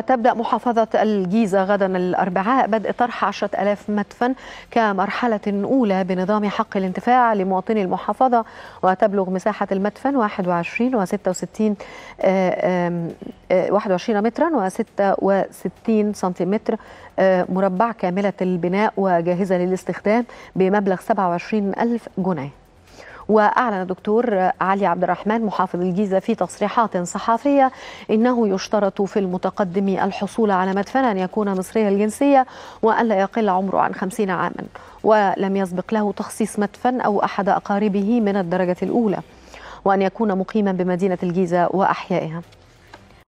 تبدأ محافظة الجيزة غدا الأربعاء بدء طرح 10,000 مدفن كمرحلة أولى بنظام حق الانتفاع لمواطني المحافظة وتبلغ مساحة المدفن 21 و 66 21 مترا و 66 سنتيمتر آه، مربع كاملة البناء وجاهزة للاستخدام بمبلغ 27 ألف جنيه وأعلن الدكتور علي عبد الرحمن محافظ الجيزة في تصريحات صحفية إنه يشترط في المتقدم الحصول على مدفن ان يكون مصري الجنسية وان لا يقل عمره عن خمسين عاما ولم يسبق له تخصيص مدفن أو أحد أقاربه من الدرجة الأولى وأن يكون مقيما بمدينة الجيزة وأحيائها